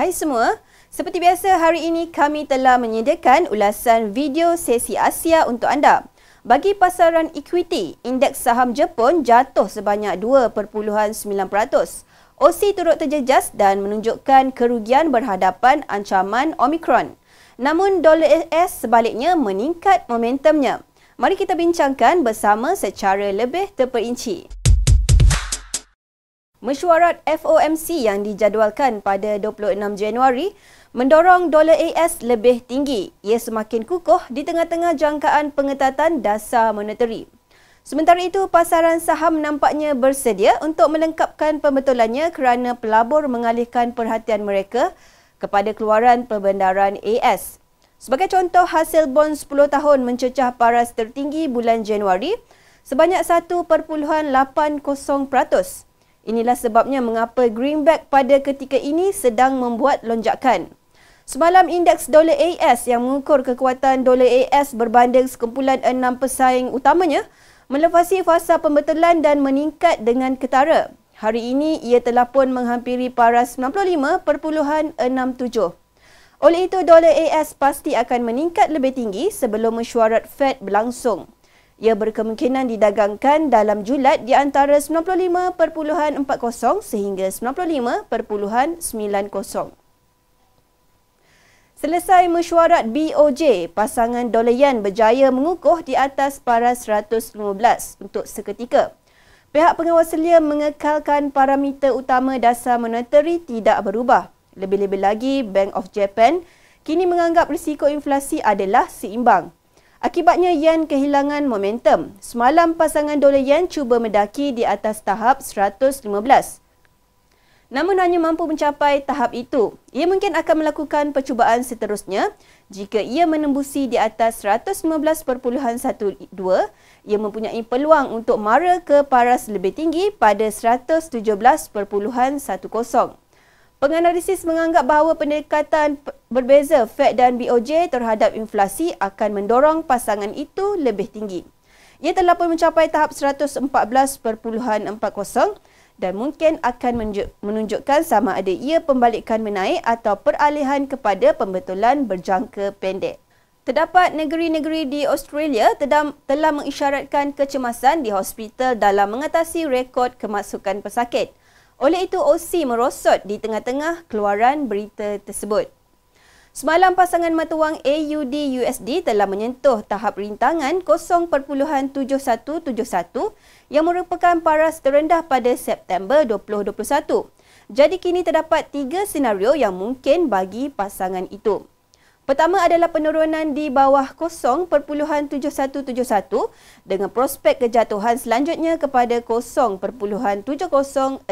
Hai semua, seperti biasa hari ini kami telah menyediakan ulasan video sesi Asia untuk anda. Bagi pasaran equity, indeks saham Jepun jatuh sebanyak 2.9%. OC turut terjejas dan menunjukkan kerugian berhadapan ancaman Omicron. Namun dolar AS sebaliknya meningkat momentumnya. Mari kita bincangkan bersama secara lebih terperinci. Mesyuarat FOMC yang dijadualkan pada 26 Januari mendorong dolar AS lebih tinggi. Ia semakin kukuh di tengah-tengah jangkaan pengetatan dasar moneteri. Sementara itu, pasaran saham nampaknya bersedia untuk melengkapkan pembetulannya kerana pelabur mengalihkan perhatian mereka kepada keluaran perbendaharaan AS. Sebagai contoh, hasil bon 10 tahun mencecah paras tertinggi bulan Januari sebanyak 1.80%. Inilah sebabnya mengapa greenback pada ketika ini sedang membuat lonjakan. Semalam indeks dolar AS yang mengukur kekuatan dolar AS berbanding sekumpulan enam pesaing utamanya melepasi fasa pembetulan dan meningkat dengan ketara. Hari ini ia telah pun menghampiri paras 95.67. Oleh itu, dolar AS pasti akan meningkat lebih tinggi sebelum mesyuarat Fed berlangsung. Ia berkemungkinan didagangkan dalam julat di antara 95.40 sehingga 95.90. Selesai mesyuarat BOJ, pasangan Dolayan berjaya mengukuh di atas paras 115 untuk seketika. Pihak pengawas selia mengekalkan parameter utama dasar monetari tidak berubah. Lebih-lebih lagi, Bank of Japan kini menganggap risiko inflasi adalah seimbang Akibatnya yen kehilangan momentum. Semalam pasangan dolar yen cuba mendaki di atas tahap 115. Namun hanya mampu mencapai tahap itu. Ia mungkin akan melakukan percubaan seterusnya. Jika ia menembusi di atas 115.12, ia mempunyai peluang untuk mara ke paras lebih tinggi pada 117.10. Penganalisis menganggap bahawa pendekatan berbeza Fed dan BOJ terhadap inflasi akan mendorong pasangan itu lebih tinggi. Ia telah pun mencapai tahap 114.40 dan mungkin akan menunjukkan sama ada ia pembalikan menaik atau peralihan kepada pembetulan berjangka pendek. Terdapat negeri-negeri di Australia telah mengisyaratkan kecemasan di hospital dalam mengatasi rekod kemasukan pesakit. Oleh itu, OC merosot di tengah-tengah keluaran berita tersebut. Semalam pasangan mata wang AUD USD telah menyentuh tahap rintangan 0.7171 yang merupakan paras terendah pada September 2021. Jadi kini terdapat tiga senario yang mungkin bagi pasangan itu. Pertama adalah penurunan di bawah 0.7171 dengan prospek kejatuhan selanjutnya kepada 0.7065.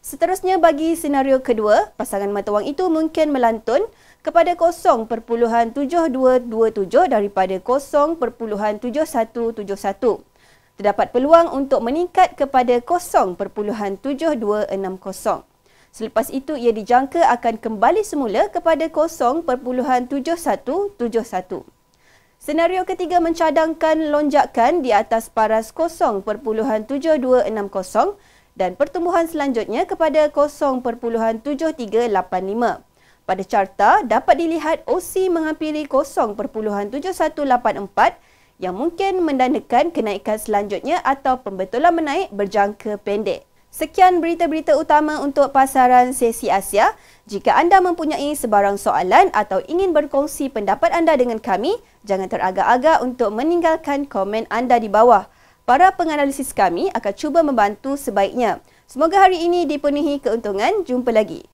Seterusnya bagi senario kedua, pasangan mata wang itu mungkin melantun kepada 0.7227 daripada 0.7171. Terdapat peluang untuk meningkat kepada 0.7260. Selepas itu ia dijangka akan kembali semula kepada 0.7171. Senario ketiga mencadangkan lonjakan di atas paras 0.7260 dan pertumbuhan selanjutnya kepada 0.7385. Pada carta, dapat dilihat OC menghampiri 0.7184 yang mungkin mendandakan kenaikan selanjutnya atau pembetulan menaik berjangka pendek. Sekian berita-berita utama untuk pasaran sesi Asia. Jika anda mempunyai sebarang soalan atau ingin berkongsi pendapat anda dengan kami, jangan teragak-agak untuk meninggalkan komen anda di bawah. Para penganalisis kami akan cuba membantu sebaiknya. Semoga hari ini dipenuhi keuntungan. Jumpa lagi.